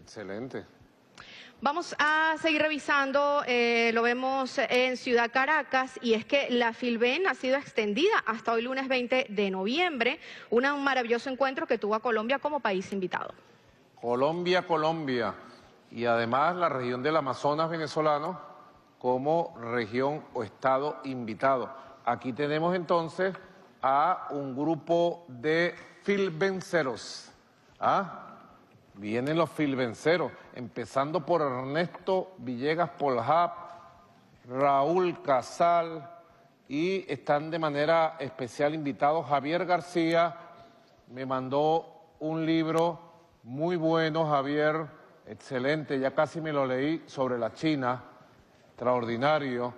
Excelente. Vamos a seguir revisando, eh, lo vemos en Ciudad Caracas, y es que la Filben ha sido extendida hasta hoy lunes 20 de noviembre, un maravilloso encuentro que tuvo a Colombia como país invitado. Colombia, Colombia, y además la región del Amazonas venezolano como región o estado invitado. Aquí tenemos entonces a un grupo de Filbenceros. ¿ah? Vienen los filvenceros, empezando por Ernesto Villegas Poljap, Raúl Casal y están de manera especial invitados Javier García, me mandó un libro muy bueno, Javier, excelente, ya casi me lo leí, sobre la China, extraordinario,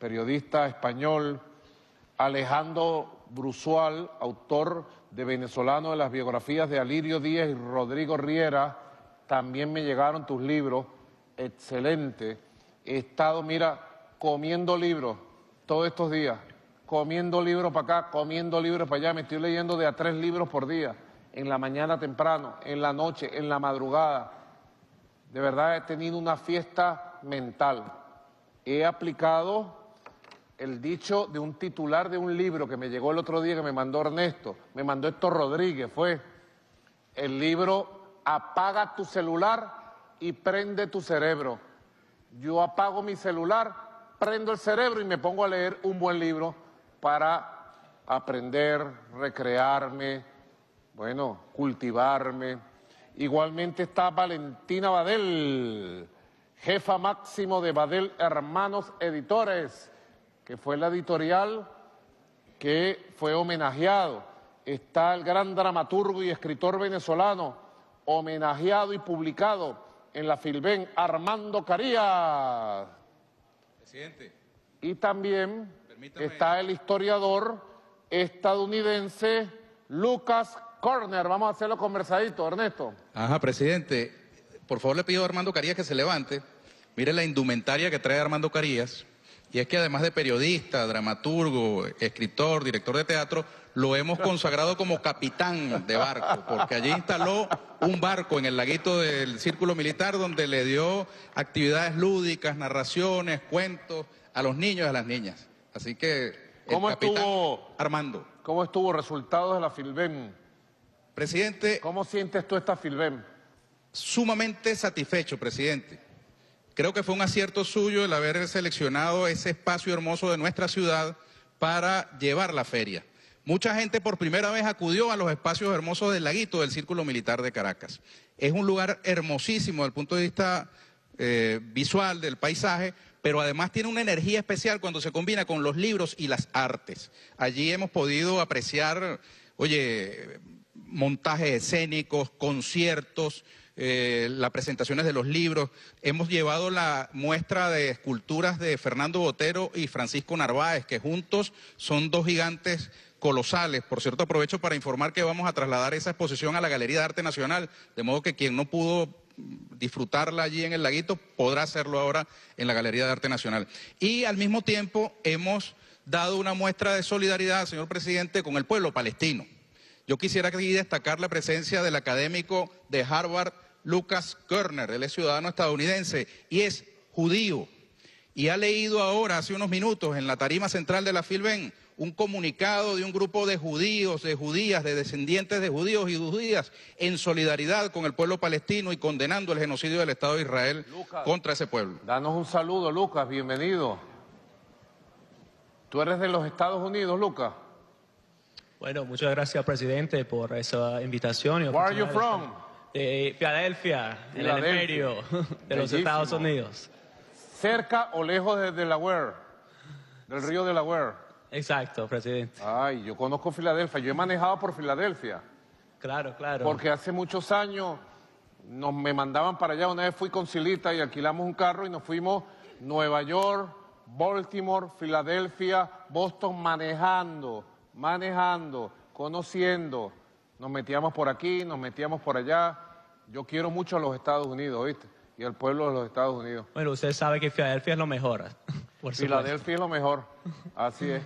periodista español, Alejandro Brusual, autor de Venezolano de las biografías de Alirio Díez y Rodrigo Riera. También me llegaron tus libros, excelente. He estado, mira, comiendo libros todos estos días, comiendo libros para acá, comiendo libros para allá. Me estoy leyendo de a tres libros por día, en la mañana temprano, en la noche, en la madrugada. De verdad he tenido una fiesta mental. He aplicado el dicho de un titular de un libro que me llegó el otro día, que me mandó Ernesto, me mandó Héctor Rodríguez, fue el libro Apaga tu celular y prende tu cerebro. Yo apago mi celular, prendo el cerebro y me pongo a leer un buen libro para aprender, recrearme, bueno, cultivarme. Igualmente está Valentina Badel, jefa máximo de Badel Hermanos Editores que fue la editorial que fue homenajeado. Está el gran dramaturgo y escritor venezolano, homenajeado y publicado en la Filben, Armando Carías. Presidente. Y también está el historiador estadounidense Lucas Corner. Vamos a hacerlo conversadito, Ernesto. Ajá, presidente. Por favor, le pido a Armando Carías que se levante. Mire la indumentaria que trae Armando Carías y es que además de periodista, dramaturgo, escritor, director de teatro, lo hemos consagrado como capitán de barco, porque allí instaló un barco en el laguito del círculo militar donde le dio actividades lúdicas, narraciones, cuentos a los niños y a las niñas. Así que ¿Cómo estuvo, Armando. ¿Cómo estuvo resultado de la Filben? Presidente. ¿Cómo sientes tú esta Filben? Sumamente satisfecho, presidente. Creo que fue un acierto suyo el haber seleccionado ese espacio hermoso de nuestra ciudad para llevar la feria. Mucha gente por primera vez acudió a los espacios hermosos del laguito del Círculo Militar de Caracas. Es un lugar hermosísimo desde el punto de vista eh, visual del paisaje, pero además tiene una energía especial cuando se combina con los libros y las artes. Allí hemos podido apreciar, oye, montajes escénicos, conciertos, eh, las presentaciones de los libros. Hemos llevado la muestra de esculturas de Fernando Botero y Francisco Narváez, que juntos son dos gigantes colosales. Por cierto, aprovecho para informar que vamos a trasladar esa exposición a la Galería de Arte Nacional, de modo que quien no pudo disfrutarla allí en el laguito podrá hacerlo ahora en la Galería de Arte Nacional. Y al mismo tiempo hemos dado una muestra de solidaridad, señor presidente, con el pueblo palestino. Yo quisiera aquí destacar la presencia del académico de Harvard, Lucas Kerner. Él es ciudadano estadounidense y es judío. Y ha leído ahora, hace unos minutos, en la tarima central de la Filben, un comunicado de un grupo de judíos, de judías, de descendientes de judíos y judías, en solidaridad con el pueblo palestino y condenando el genocidio del Estado de Israel contra ese pueblo. Danos un saludo, Lucas, bienvenido. ¿Tú eres de los Estados Unidos, Lucas? Bueno, muchas gracias, presidente, por esa invitación. Y Where de eh, Filadelfia, el imperio de los Estados Unidos. ¿Cerca o lejos de Delaware? Del río Delaware. Exacto, presidente. Ay, yo conozco Filadelfia, yo he manejado por Filadelfia. Claro, claro. Porque hace muchos años nos me mandaban para allá, una vez fui con Silita y alquilamos un carro y nos fuimos Nueva York, Baltimore, Filadelfia, Boston manejando, manejando, conociendo. Nos metíamos por aquí, nos metíamos por allá. Yo quiero mucho a los Estados Unidos, ¿viste? Y al pueblo de los Estados Unidos. Bueno, usted sabe que Filadelfia es lo mejor. ¿ah? Por Filadelfia es lo mejor, así es.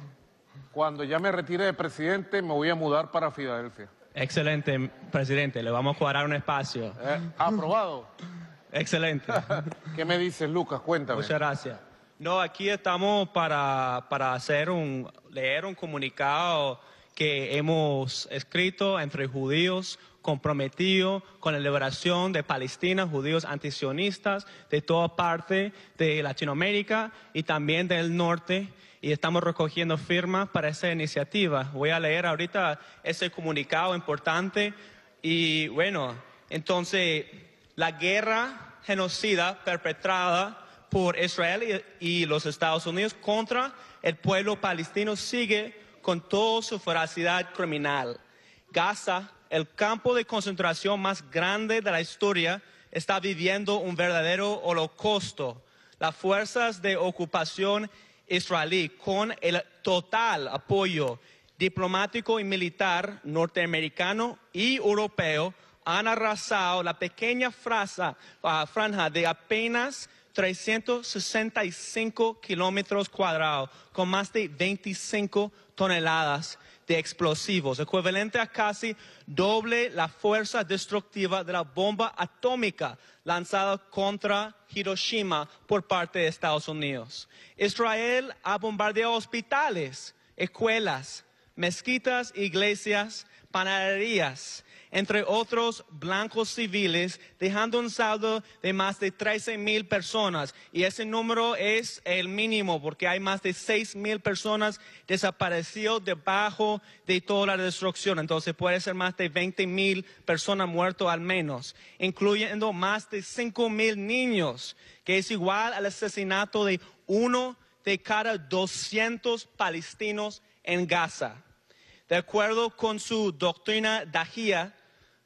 Cuando ya me retire de presidente, me voy a mudar para Filadelfia. Excelente, presidente. Le vamos a cuadrar un espacio. Eh, aprobado. Excelente. ¿Qué me dices, Lucas? Cuéntame. Muchas gracias. No, aquí estamos para, para hacer un, leer un comunicado que hemos escrito entre judíos comprometidos con la liberación de Palestina, judíos antisionistas de toda parte de Latinoamérica y también del norte. Y estamos recogiendo firmas para esa iniciativa. Voy a leer ahorita ese comunicado importante. Y bueno, entonces, la guerra genocida perpetrada por Israel y los Estados Unidos contra el pueblo palestino sigue con toda su ferocidad criminal. Gaza, el campo de concentración más grande de la historia, está viviendo un verdadero holocausto. Las fuerzas de ocupación israelí, con el total apoyo diplomático y militar norteamericano y europeo, han arrasado la pequeña ah, franja de apenas 365 kilómetros cuadrados, con más de 25 toneladas de explosivos, equivalente a casi doble la fuerza destructiva de la bomba atómica lanzada contra Hiroshima por parte de Estados Unidos. Israel ha bombardeado hospitales, escuelas, mezquitas, iglesias, panaderías, entre otros blancos civiles, dejando un saldo de más de 13 mil personas. Y ese número es el mínimo porque hay más de 6 mil personas desaparecidas debajo de toda la destrucción. Entonces puede ser más de 20 mil personas muertas al menos, incluyendo más de 5 mil niños, que es igual al asesinato de uno de cada 200 palestinos en Gaza. De acuerdo con su doctrina Dajía,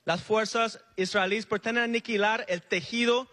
las fuerzas israelíes pretenden aniquilar el tejido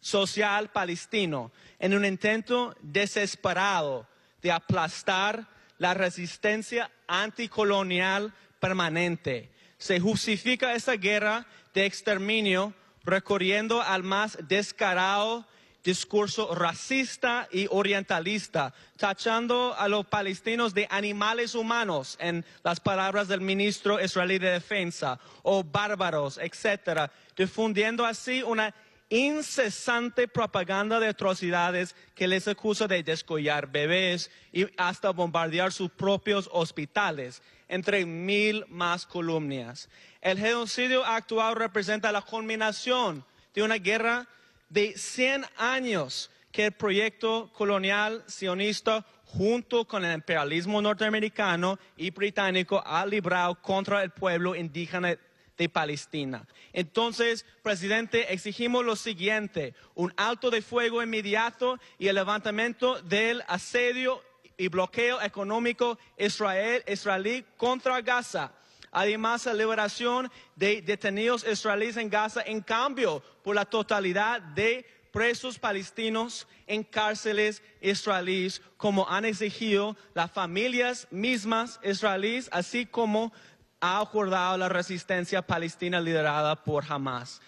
social palestino en un intento desesperado de aplastar la resistencia anticolonial permanente. Se justifica esta guerra de exterminio recurriendo al más descarado discurso racista y orientalista, tachando a los palestinos de animales humanos en las palabras del ministro israelí de Defensa, o oh, bárbaros, etcétera... difundiendo así una incesante propaganda de atrocidades que les acusa de descollar bebés y hasta bombardear sus propios hospitales, entre mil más columnas. El genocidio actual representa la culminación de una guerra de cien años que el proyecto colonial sionista junto con el imperialismo norteamericano y británico ha librado contra el pueblo indígena de Palestina. Entonces, presidente, exigimos lo siguiente, un alto de fuego inmediato y el levantamiento del asedio y bloqueo económico israel, israelí contra Gaza Además, la liberación de detenidos israelíes en Gaza en cambio por la totalidad de presos palestinos en cárceles israelíes, como han exigido las familias mismas israelíes, así como ha acordado la resistencia palestina liderada por Hamas.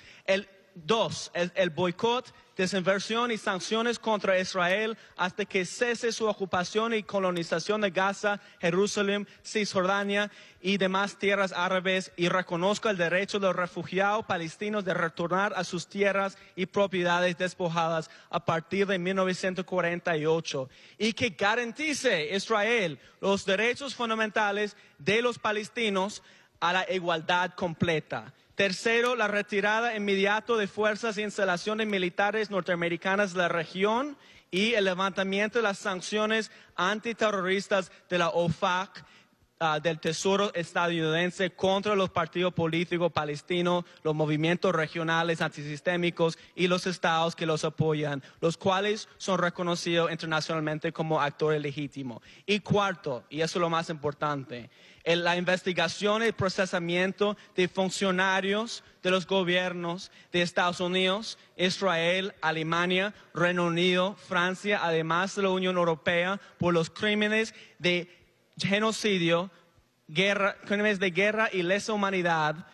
Dos, el, boicot, desinversión y sanciones contra Israel hasta que cese su ocupación y colonización de Gaza, Jerusalén, Cisjordania y demás tierras árabes y reconozca el derecho de los refugiados palestinos de retornar a sus tierras y propiedades despojadas a partir de 1948 y que garantice Israel los derechos fundamentales de los palestinos a la igualdad completa. Tercero, la retirada inmediata de fuerzas e instalaciones militares norteamericanas de la región y el levantamiento de las sanciones antiterroristas de la OFAC Ah, del Tesoro estadounidense contra los partidos políticos palestinos, los movimientos regionales antisistémicos y los estados que los apoyan, los cuales son reconocidos internacionalmente como actores legítimos. Y cuarto, y eso es lo más importante, la investigación y procesamiento de funcionarios de los gobiernos de Estados Unidos, Israel, Alemania, Reino Unido, Francia, además de la Unión Europea, por los crímenes de genocidio, crímenes de guerra y lesa humanidad.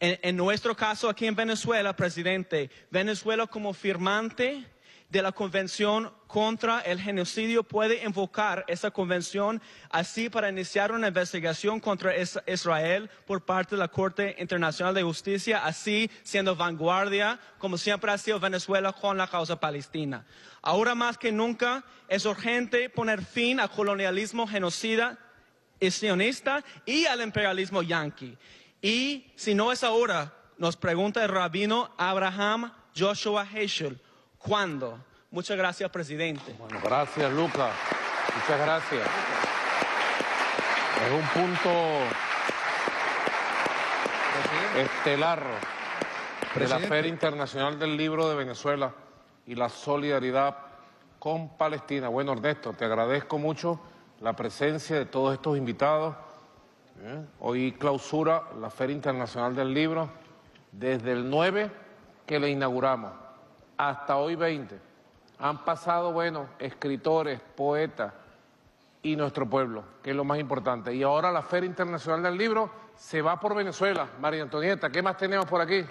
En, en nuestro caso aquí en Venezuela, presidente, Venezuela como firmante de la Convención contra el Genocidio puede invocar esa convención así para iniciar una investigación contra Israel por parte de la Corte Internacional de Justicia, así siendo vanguardia, como siempre ha sido Venezuela con la causa palestina. Ahora más que nunca es urgente poner fin al colonialismo genocida sionista y al imperialismo yanqui. Y si no es ahora, nos pregunta el rabino Abraham Joshua Heschel, ¿cuándo? Muchas gracias, presidente. Bueno, gracias, Lucas. Muchas gracias. Es un punto estelar de la Feria Internacional del Libro de Venezuela y la solidaridad con Palestina. Bueno, Ernesto, te agradezco mucho la presencia de todos estos invitados. ¿eh? Hoy clausura la Feria Internacional del Libro desde el 9 que le inauguramos hasta hoy 20. Han pasado, bueno, escritores, poetas y nuestro pueblo, que es lo más importante. Y ahora la Feria Internacional del Libro se va por Venezuela. María Antonieta, ¿qué más tenemos por aquí?